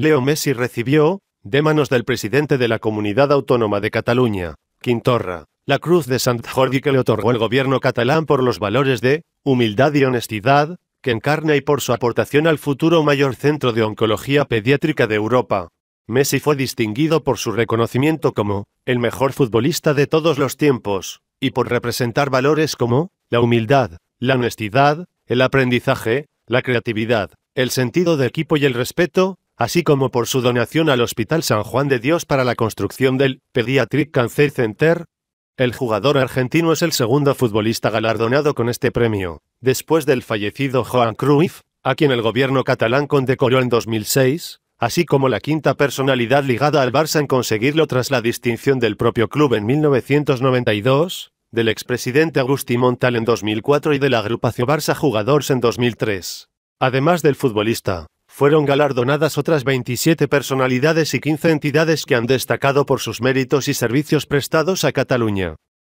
Leo Messi recibió, de manos del presidente de la Comunidad Autónoma de Cataluña, Quintorra, la Cruz de Sant Jordi que le otorgó el gobierno catalán por los valores de humildad y honestidad que encarna y por su aportación al futuro mayor centro de oncología pediátrica de Europa. Messi fue distinguido por su reconocimiento como el mejor futbolista de todos los tiempos, y por representar valores como la humildad, la honestidad, el aprendizaje, la creatividad, el sentido de equipo y el respeto, así como por su donación al Hospital San Juan de Dios para la construcción del Pediatric Cancer Center. El jugador argentino es el segundo futbolista galardonado con este premio, después del fallecido Joan Cruyff, a quien el gobierno catalán condecoró en 2006, así como la quinta personalidad ligada al Barça en conseguirlo tras la distinción del propio club en 1992, del expresidente Agustín Montal en 2004 y de la agrupación Barça Jugadores en 2003. Además del futbolista, fueron galardonadas otras 27 personalidades y 15 entidades que han destacado por sus méritos y servicios prestados a Cataluña.